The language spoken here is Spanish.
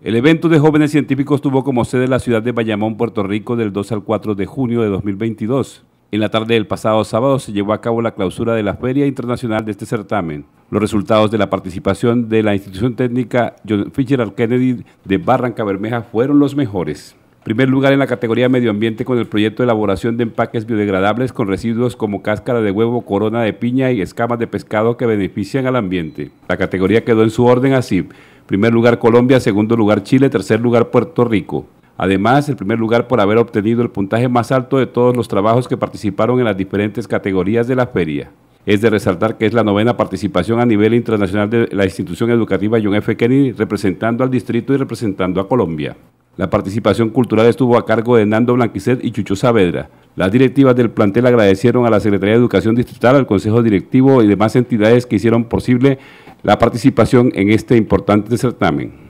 El evento de jóvenes científicos tuvo como sede la ciudad de Bayamón, Puerto Rico, del 2 al 4 de junio de 2022. En la tarde del pasado sábado se llevó a cabo la clausura de la Feria Internacional de este certamen. Los resultados de la participación de la institución técnica John Fitzgerald Kennedy de Barranca Bermeja fueron los mejores. Primer lugar en la categoría medio ambiente con el proyecto de elaboración de empaques biodegradables con residuos como cáscara de huevo, corona de piña y escamas de pescado que benefician al ambiente. La categoría quedó en su orden así primer lugar Colombia, segundo lugar Chile, tercer lugar Puerto Rico. Además, el primer lugar por haber obtenido el puntaje más alto de todos los trabajos que participaron en las diferentes categorías de la feria. Es de resaltar que es la novena participación a nivel internacional de la institución educativa John F. Kennedy, representando al distrito y representando a Colombia. La participación cultural estuvo a cargo de Nando Blanquicet y Chucho Saavedra. Las directivas del plantel agradecieron a la Secretaría de Educación Distrital, al Consejo Directivo y demás entidades que hicieron posible la participación en este importante certamen.